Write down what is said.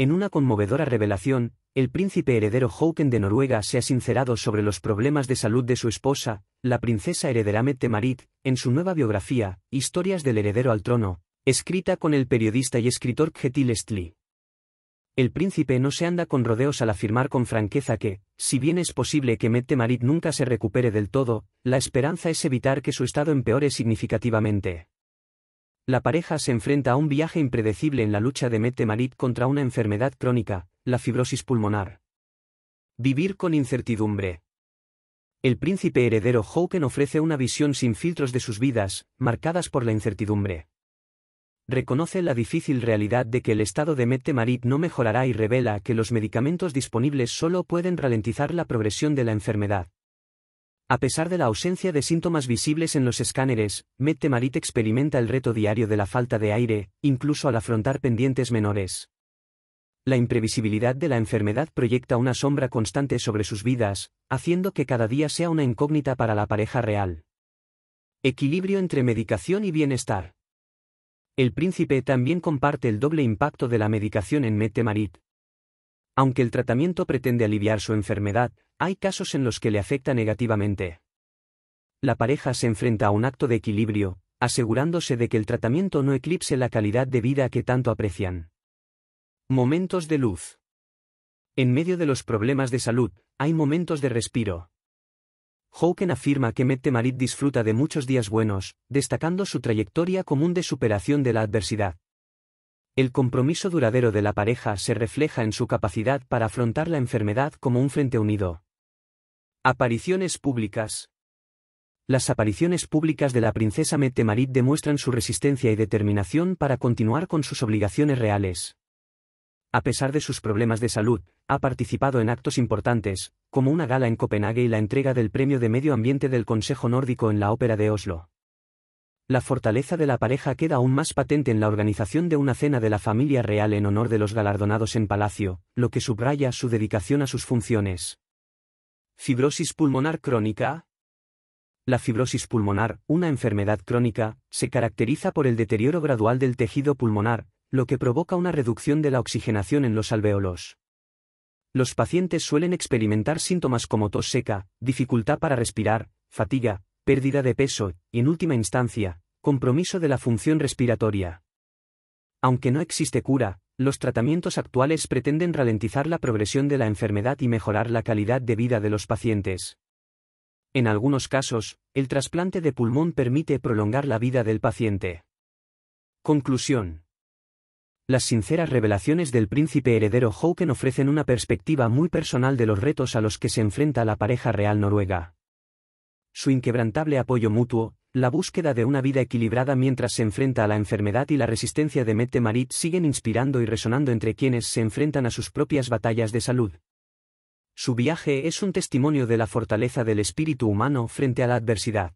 En una conmovedora revelación, el príncipe heredero Hauken de Noruega se ha sincerado sobre los problemas de salud de su esposa, la princesa heredera Mette Marit, en su nueva biografía, Historias del heredero al trono, escrita con el periodista y escritor Kjetil Estli. El príncipe no se anda con rodeos al afirmar con franqueza que, si bien es posible que Mette Marit nunca se recupere del todo, la esperanza es evitar que su estado empeore significativamente. La pareja se enfrenta a un viaje impredecible en la lucha de Mette Marit contra una enfermedad crónica, la fibrosis pulmonar. Vivir con incertidumbre. El príncipe heredero Hawken ofrece una visión sin filtros de sus vidas, marcadas por la incertidumbre. Reconoce la difícil realidad de que el estado de Mette Marit no mejorará y revela que los medicamentos disponibles solo pueden ralentizar la progresión de la enfermedad. A pesar de la ausencia de síntomas visibles en los escáneres, Mette-Marit experimenta el reto diario de la falta de aire, incluso al afrontar pendientes menores. La imprevisibilidad de la enfermedad proyecta una sombra constante sobre sus vidas, haciendo que cada día sea una incógnita para la pareja real. Equilibrio entre medicación y bienestar. El príncipe también comparte el doble impacto de la medicación en Mette-Marit. Aunque el tratamiento pretende aliviar su enfermedad, hay casos en los que le afecta negativamente. La pareja se enfrenta a un acto de equilibrio, asegurándose de que el tratamiento no eclipse la calidad de vida que tanto aprecian. Momentos de luz. En medio de los problemas de salud, hay momentos de respiro. Hawken afirma que Mette Marit disfruta de muchos días buenos, destacando su trayectoria común de superación de la adversidad. El compromiso duradero de la pareja se refleja en su capacidad para afrontar la enfermedad como un frente unido. Apariciones públicas. Las apariciones públicas de la princesa Mette-Marit demuestran su resistencia y determinación para continuar con sus obligaciones reales. A pesar de sus problemas de salud, ha participado en actos importantes, como una gala en Copenhague y la entrega del Premio de Medio Ambiente del Consejo Nórdico en la Ópera de Oslo. La fortaleza de la pareja queda aún más patente en la organización de una cena de la familia real en honor de los galardonados en Palacio, lo que subraya su dedicación a sus funciones. Fibrosis pulmonar crónica. La fibrosis pulmonar, una enfermedad crónica, se caracteriza por el deterioro gradual del tejido pulmonar, lo que provoca una reducción de la oxigenación en los alveolos. Los pacientes suelen experimentar síntomas como tos seca, dificultad para respirar, fatiga, pérdida de peso, y en última instancia, compromiso de la función respiratoria. Aunque no existe cura, los tratamientos actuales pretenden ralentizar la progresión de la enfermedad y mejorar la calidad de vida de los pacientes. En algunos casos, el trasplante de pulmón permite prolongar la vida del paciente. Conclusión. Las sinceras revelaciones del príncipe heredero Hawken ofrecen una perspectiva muy personal de los retos a los que se enfrenta la pareja real noruega. Su inquebrantable apoyo mutuo, la búsqueda de una vida equilibrada mientras se enfrenta a la enfermedad y la resistencia de Mette Marit siguen inspirando y resonando entre quienes se enfrentan a sus propias batallas de salud. Su viaje es un testimonio de la fortaleza del espíritu humano frente a la adversidad.